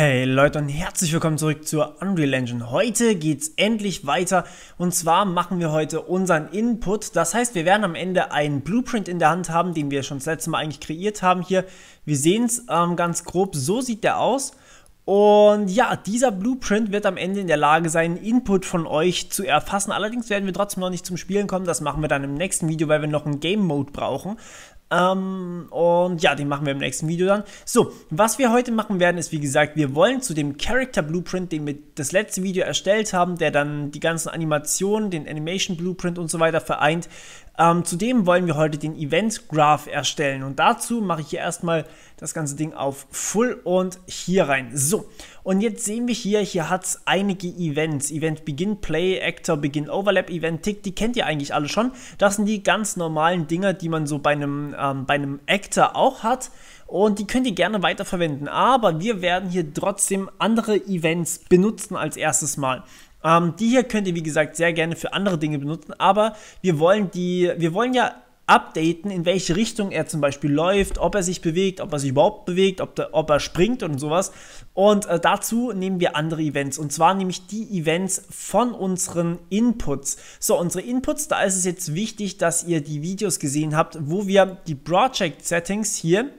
Hey Leute und herzlich willkommen zurück zur Unreal Engine. Heute geht's endlich weiter und zwar machen wir heute unseren Input. Das heißt, wir werden am Ende einen Blueprint in der Hand haben, den wir schon das letzte Mal eigentlich kreiert haben hier. Wir sehen's ähm, ganz grob, so sieht der aus. Und ja, dieser Blueprint wird am Ende in der Lage sein, Input von euch zu erfassen. Allerdings werden wir trotzdem noch nicht zum Spielen kommen. Das machen wir dann im nächsten Video, weil wir noch einen Game Mode brauchen. Ähm, und ja, den machen wir im nächsten Video dann. So, was wir heute machen werden, ist wie gesagt, wir wollen zu dem Character Blueprint, den wir das letzte Video erstellt haben, der dann die ganzen Animationen, den Animation Blueprint und so weiter vereint, ähm, zudem wollen wir heute den Event Graph erstellen und dazu mache ich hier erstmal das ganze Ding auf Full und hier rein. So, und jetzt sehen wir hier, hier hat es einige Events. Event Begin Play, Actor Begin Overlap, Event Tick, die kennt ihr eigentlich alle schon. Das sind die ganz normalen Dinger, die man so bei einem, ähm, bei einem Actor auch hat und die könnt ihr gerne weiterverwenden. Aber wir werden hier trotzdem andere Events benutzen als erstes Mal. Ähm, die hier könnt ihr, wie gesagt, sehr gerne für andere Dinge benutzen, aber wir wollen die, wir wollen ja updaten, in welche Richtung er zum Beispiel läuft, ob er sich bewegt, ob er sich überhaupt bewegt, ob, der, ob er springt und sowas. Und äh, dazu nehmen wir andere Events. Und zwar nämlich die Events von unseren Inputs. So, unsere Inputs, da ist es jetzt wichtig, dass ihr die Videos gesehen habt, wo wir die Project Settings hier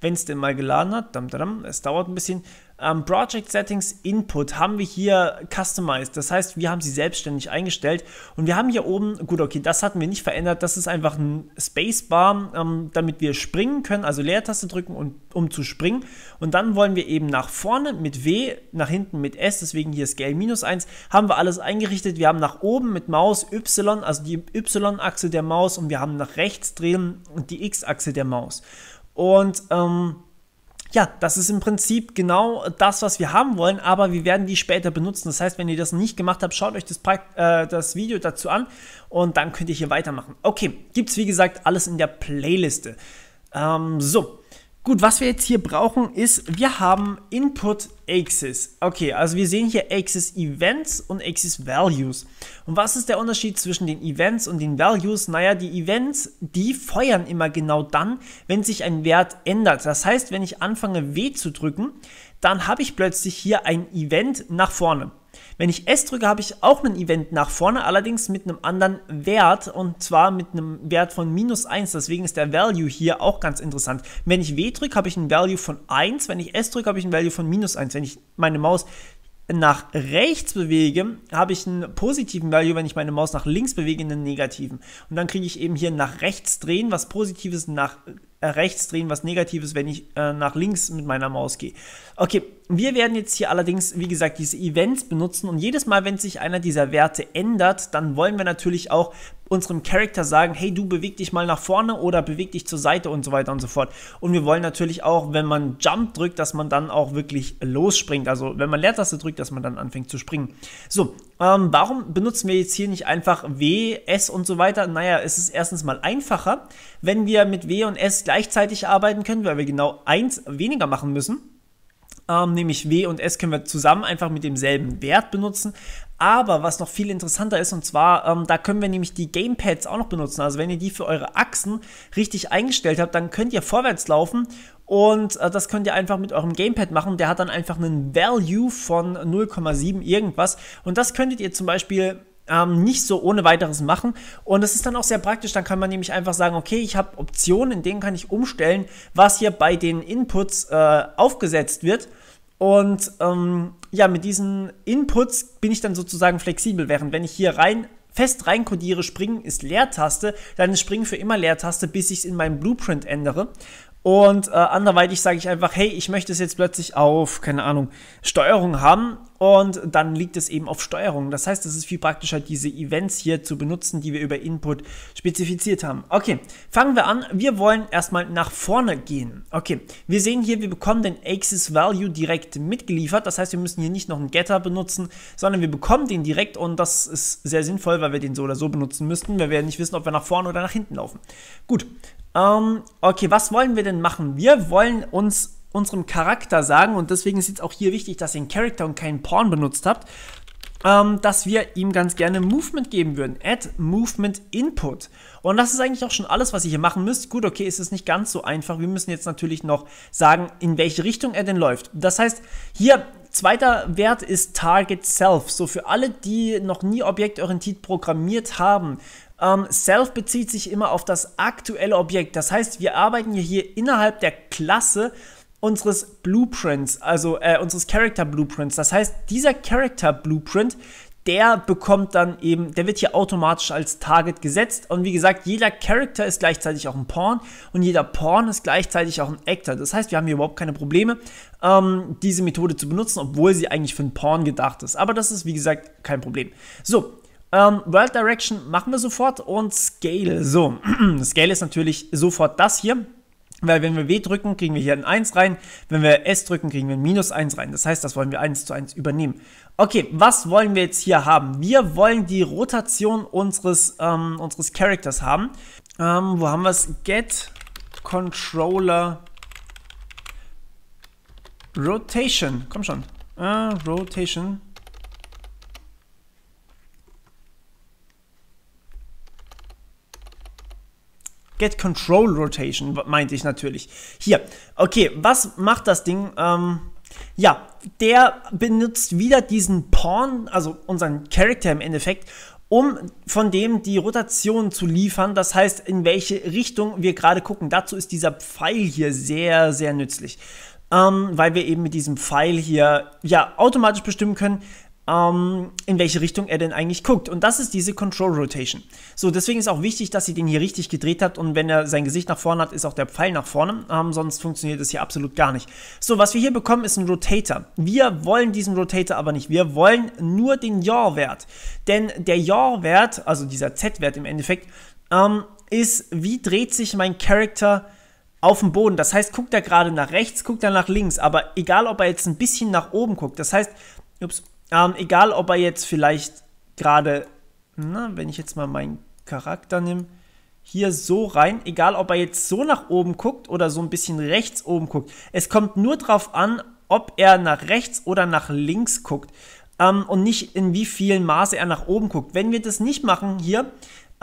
wenn es denn mal geladen hat, dam, dam, es dauert ein bisschen, ähm, Project Settings Input haben wir hier customized. Das heißt, wir haben sie selbstständig eingestellt und wir haben hier oben, gut, okay, das hatten wir nicht verändert. Das ist einfach ein Spacebar, ähm, damit wir springen können, also Leertaste drücken, und, um zu springen. Und dann wollen wir eben nach vorne mit W, nach hinten mit S, deswegen hier Scale minus 1, haben wir alles eingerichtet. Wir haben nach oben mit Maus Y, also die Y-Achse der Maus und wir haben nach rechts drehen die X-Achse der Maus. Und ähm, ja, das ist im Prinzip genau das, was wir haben wollen, aber wir werden die später benutzen. Das heißt, wenn ihr das nicht gemacht habt, schaut euch das, äh, das Video dazu an und dann könnt ihr hier weitermachen. Okay, gibt es wie gesagt alles in der Playliste. Ähm, so, Gut, was wir jetzt hier brauchen ist, wir haben Input Axis. Okay, also wir sehen hier Axis Events und Axis Values. Und was ist der Unterschied zwischen den Events und den Values? Naja, die Events, die feuern immer genau dann, wenn sich ein Wert ändert. Das heißt, wenn ich anfange W zu drücken, dann habe ich plötzlich hier ein Event nach vorne. Wenn ich S drücke, habe ich auch ein Event nach vorne, allerdings mit einem anderen Wert und zwar mit einem Wert von minus 1. Deswegen ist der Value hier auch ganz interessant. Wenn ich W drücke, habe ich ein Value von 1. Wenn ich S drücke, habe ich ein Value von minus 1. Wenn ich meine Maus nach rechts bewege, habe ich einen positiven Value, wenn ich meine Maus nach links bewege, einen negativen. Und dann kriege ich eben hier nach rechts drehen, was positives, nach äh, rechts drehen, was Negatives, wenn ich äh, nach links mit meiner Maus gehe. Okay, wir werden jetzt hier allerdings, wie gesagt, diese Events benutzen und jedes Mal, wenn sich einer dieser Werte ändert, dann wollen wir natürlich auch unserem Charakter sagen, hey, du beweg dich mal nach vorne oder beweg dich zur Seite und so weiter und so fort. Und wir wollen natürlich auch, wenn man Jump drückt, dass man dann auch wirklich losspringt. Also wenn man Leertaste drückt, dass man dann anfängt zu springen. So, ähm, warum benutzen wir jetzt hier nicht einfach W, S und so weiter? Naja, es ist erstens mal einfacher, wenn wir mit W und S gleichzeitig arbeiten können, weil wir genau eins weniger machen müssen. Ähm, nämlich W und S können wir zusammen einfach mit demselben Wert benutzen. Aber was noch viel interessanter ist, und zwar, ähm, da können wir nämlich die Gamepads auch noch benutzen. Also wenn ihr die für eure Achsen richtig eingestellt habt, dann könnt ihr vorwärts laufen und äh, das könnt ihr einfach mit eurem Gamepad machen. Der hat dann einfach einen Value von 0,7 irgendwas. Und das könntet ihr zum Beispiel ähm, nicht so ohne weiteres machen. Und das ist dann auch sehr praktisch. Dann kann man nämlich einfach sagen, okay, ich habe Optionen, in denen kann ich umstellen, was hier bei den Inputs äh, aufgesetzt wird. Und ähm, ja, mit diesen Inputs bin ich dann sozusagen flexibel, während wenn ich hier rein fest reinkodiere, springen ist Leertaste, dann ist springen für immer Leertaste, bis ich es in meinem Blueprint ändere. Und äh, anderweitig sage ich einfach, hey, ich möchte es jetzt plötzlich auf, keine Ahnung, Steuerung haben. Und dann liegt es eben auf Steuerung. Das heißt, es ist viel praktischer, diese Events hier zu benutzen, die wir über Input spezifiziert haben. Okay, fangen wir an. Wir wollen erstmal nach vorne gehen. Okay, wir sehen hier, wir bekommen den Axis Value direkt mitgeliefert. Das heißt, wir müssen hier nicht noch einen Getter benutzen, sondern wir bekommen den direkt. Und das ist sehr sinnvoll, weil wir den so oder so benutzen müssten. Wir werden nicht wissen, ob wir nach vorne oder nach hinten laufen. Gut, ähm, okay, was wollen wir denn machen? Wir wollen uns unserem Charakter sagen, und deswegen ist jetzt auch hier wichtig, dass ihr einen Charakter und keinen Porn benutzt habt, ähm, dass wir ihm ganz gerne Movement geben würden. Add Movement Input. Und das ist eigentlich auch schon alles, was ihr hier machen müsst. Gut, okay, ist es nicht ganz so einfach. Wir müssen jetzt natürlich noch sagen, in welche Richtung er denn läuft. Das heißt, hier Zweiter Wert ist Target Self. So für alle, die noch nie objektorientiert programmiert haben, ähm, self bezieht sich immer auf das aktuelle Objekt. Das heißt, wir arbeiten hier innerhalb der Klasse unseres Blueprints, also äh, unseres Character Blueprints. Das heißt, dieser Character Blueprint, der bekommt dann eben, der wird hier automatisch als Target gesetzt. Und wie gesagt, jeder Character ist gleichzeitig auch ein Pawn und jeder Pawn ist gleichzeitig auch ein Actor. Das heißt, wir haben hier überhaupt keine Probleme, ähm, diese Methode zu benutzen, obwohl sie eigentlich für einen Pawn gedacht ist. Aber das ist, wie gesagt, kein Problem. So, ähm, World Direction machen wir sofort und Scale. So, Scale ist natürlich sofort das hier. Weil wenn wir W drücken, kriegen wir hier ein 1 rein. Wenn wir S drücken, kriegen wir ein minus 1 rein. Das heißt, das wollen wir 1 zu 1 übernehmen. Okay, was wollen wir jetzt hier haben? Wir wollen die Rotation unseres, ähm, unseres Characters haben. Ähm, wo haben wir es? Get Controller Rotation. Komm schon. Äh, Rotation. Get Control Rotation, meinte ich natürlich. Hier, okay, was macht das Ding? Ähm, ja, der benutzt wieder diesen Pawn, also unseren Character im Endeffekt, um von dem die Rotation zu liefern. Das heißt, in welche Richtung wir gerade gucken. Dazu ist dieser Pfeil hier sehr, sehr nützlich. Ähm, weil wir eben mit diesem Pfeil hier ja automatisch bestimmen können, ähm, in welche Richtung er denn eigentlich guckt. Und das ist diese Control Rotation. So, deswegen ist auch wichtig, dass ihr den hier richtig gedreht habt und wenn er sein Gesicht nach vorne hat, ist auch der Pfeil nach vorne, ähm, sonst funktioniert das hier absolut gar nicht. So, was wir hier bekommen, ist ein Rotator. Wir wollen diesen Rotator aber nicht. Wir wollen nur den Yaw-Wert. Denn der Yaw-Wert, also dieser Z-Wert im Endeffekt, ähm, ist, wie dreht sich mein Character auf dem Boden. Das heißt, guckt er gerade nach rechts, guckt er nach links, aber egal, ob er jetzt ein bisschen nach oben guckt. Das heißt, ups, ähm, egal, ob er jetzt vielleicht gerade, wenn ich jetzt mal meinen Charakter nehme, hier so rein, egal ob er jetzt so nach oben guckt oder so ein bisschen rechts oben guckt. Es kommt nur darauf an, ob er nach rechts oder nach links guckt ähm, und nicht in wie vielen Maße er nach oben guckt. Wenn wir das nicht machen hier,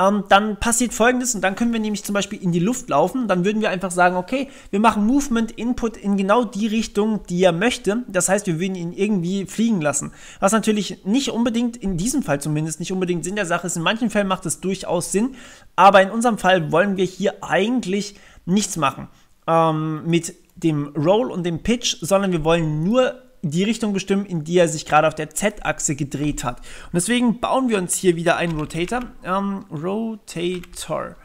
ähm, dann passiert folgendes und dann können wir nämlich zum Beispiel in die Luft laufen. Dann würden wir einfach sagen, okay, wir machen Movement Input in genau die Richtung, die er möchte. Das heißt, wir würden ihn irgendwie fliegen lassen. Was natürlich nicht unbedingt, in diesem Fall zumindest, nicht unbedingt Sinn der Sache ist. In manchen Fällen macht es durchaus Sinn, aber in unserem Fall wollen wir hier eigentlich nichts machen ähm, mit dem Roll und dem Pitch, sondern wir wollen nur die Richtung bestimmen, in die er sich gerade auf der Z-Achse gedreht hat. Und deswegen bauen wir uns hier wieder einen Rotator. Ähm, Rotator.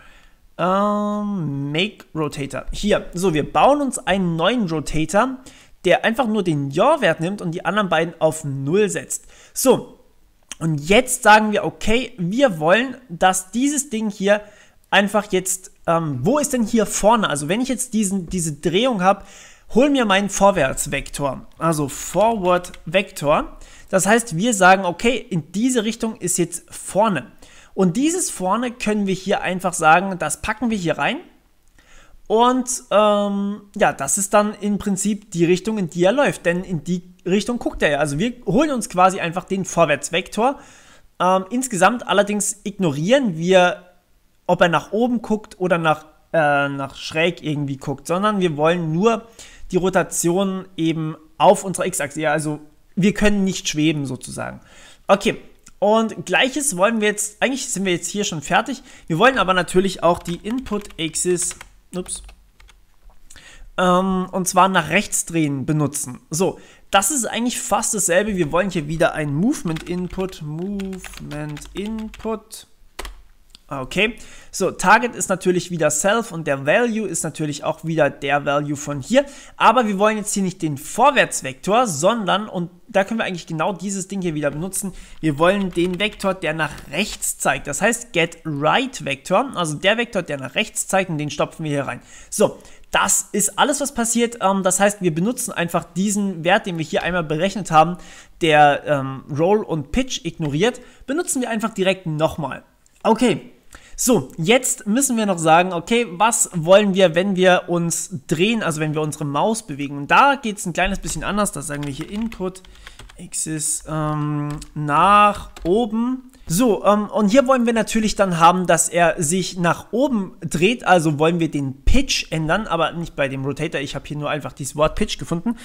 Ähm, make Rotator. Hier. So, wir bauen uns einen neuen Rotator, der einfach nur den yaw wert nimmt und die anderen beiden auf 0 setzt. So. Und jetzt sagen wir, okay, wir wollen, dass dieses Ding hier einfach jetzt, ähm, wo ist denn hier vorne? Also wenn ich jetzt diesen, diese Drehung habe, hol mir meinen Vorwärtsvektor, also Forward Vektor. Das heißt, wir sagen, okay, in diese Richtung ist jetzt vorne. Und dieses vorne können wir hier einfach sagen, das packen wir hier rein. Und ähm, ja, das ist dann im Prinzip die Richtung, in die er läuft, denn in die Richtung guckt er ja. Also wir holen uns quasi einfach den Vorwärtsvektor. Ähm, insgesamt allerdings ignorieren wir, ob er nach oben guckt oder nach, äh, nach schräg irgendwie guckt, sondern wir wollen nur die Rotation eben auf unserer X-Achse. also wir können nicht schweben sozusagen. Okay, und gleiches wollen wir jetzt, eigentlich sind wir jetzt hier schon fertig. Wir wollen aber natürlich auch die Input-Axis, ups, ähm, und zwar nach rechts drehen benutzen. So, das ist eigentlich fast dasselbe. Wir wollen hier wieder einen Movement-Input, Movement-Input Ah, okay, so Target ist natürlich wieder Self und der Value ist natürlich auch wieder der Value von hier. Aber wir wollen jetzt hier nicht den Vorwärtsvektor, sondern, und da können wir eigentlich genau dieses Ding hier wieder benutzen, wir wollen den Vektor, der nach rechts zeigt. Das heißt GetRightVektor, also der Vektor, der nach rechts zeigt und den stopfen wir hier rein. So, das ist alles, was passiert. Ähm, das heißt, wir benutzen einfach diesen Wert, den wir hier einmal berechnet haben, der ähm, Roll und Pitch ignoriert, benutzen wir einfach direkt nochmal. Okay, so, jetzt müssen wir noch sagen, okay, was wollen wir, wenn wir uns drehen, also wenn wir unsere Maus bewegen. Und da geht es ein kleines bisschen anders. Da sagen wir hier Input, Axis ähm, nach oben. So, ähm, und hier wollen wir natürlich dann haben, dass er sich nach oben dreht, also wollen wir den Pitch ändern, aber nicht bei dem Rotator, ich habe hier nur einfach dieses Wort Pitch gefunden.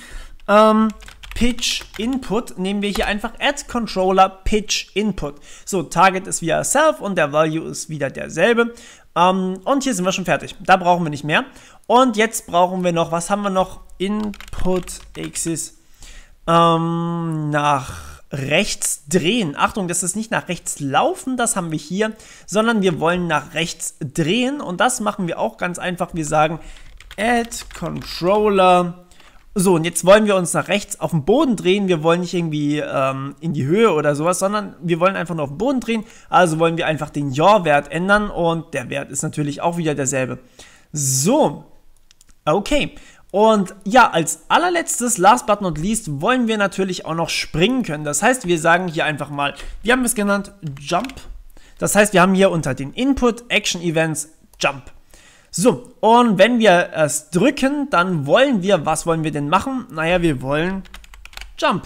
Ähm, Pitch Input nehmen wir hier einfach Add Controller Pitch Input. So, Target ist wieder Self und der Value ist wieder derselbe. Ähm, und hier sind wir schon fertig. Da brauchen wir nicht mehr. Und jetzt brauchen wir noch, was haben wir noch? Input Axis ähm, nach rechts drehen. Achtung, das ist nicht nach rechts laufen, das haben wir hier, sondern wir wollen nach rechts drehen. Und das machen wir auch ganz einfach. Wir sagen Add Controller so, und jetzt wollen wir uns nach rechts auf den Boden drehen. Wir wollen nicht irgendwie ähm, in die Höhe oder sowas, sondern wir wollen einfach nur auf den Boden drehen. Also wollen wir einfach den yaw wert ändern und der Wert ist natürlich auch wieder derselbe. So, okay. Und ja, als allerletztes, last but not least, wollen wir natürlich auch noch springen können. Das heißt, wir sagen hier einfach mal, wir haben es genannt Jump. Das heißt, wir haben hier unter den Input Action Events Jump. So, und wenn wir es drücken, dann wollen wir, was wollen wir denn machen? Naja, wir wollen Jump.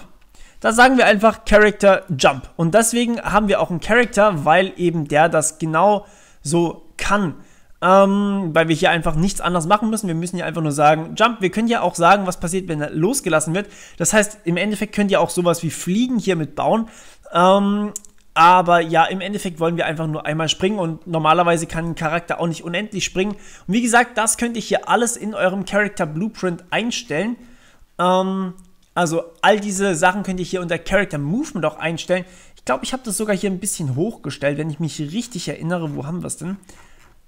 Da sagen wir einfach Character Jump. Und deswegen haben wir auch einen Character, weil eben der das genau so kann. Ähm, weil wir hier einfach nichts anderes machen müssen. Wir müssen hier einfach nur sagen Jump. Wir können ja auch sagen, was passiert, wenn er losgelassen wird. Das heißt, im Endeffekt könnt ihr auch sowas wie Fliegen hier mit bauen. Ähm, aber ja, im Endeffekt wollen wir einfach nur einmal springen und normalerweise kann ein Charakter auch nicht unendlich springen. Und wie gesagt, das könnt ihr hier alles in eurem Character Blueprint einstellen. Ähm, also all diese Sachen könnt ihr hier unter Character Movement auch einstellen. Ich glaube, ich habe das sogar hier ein bisschen hochgestellt, wenn ich mich richtig erinnere. Wo haben wir es denn?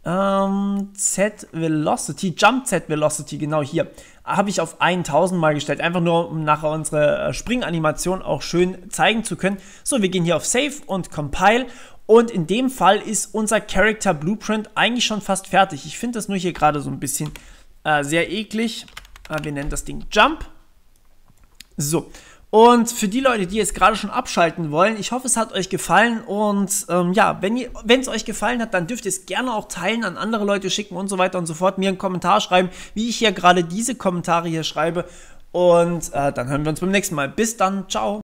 Ähm, Z Velocity, Jump Z Velocity, genau hier. Habe ich auf 1000 mal gestellt. Einfach nur, um nachher unsere äh, Springanimation auch schön zeigen zu können. So, wir gehen hier auf Save und Compile. Und in dem Fall ist unser Character Blueprint eigentlich schon fast fertig. Ich finde das nur hier gerade so ein bisschen äh, sehr eklig. Äh, wir nennen das Ding Jump. So, und für die Leute, die jetzt gerade schon abschalten wollen, ich hoffe, es hat euch gefallen. Und ähm, ja, wenn es euch gefallen hat, dann dürft ihr es gerne auch teilen, an andere Leute schicken und so weiter und so fort. Mir einen Kommentar schreiben, wie ich hier gerade diese Kommentare hier schreibe. Und äh, dann hören wir uns beim nächsten Mal. Bis dann, ciao.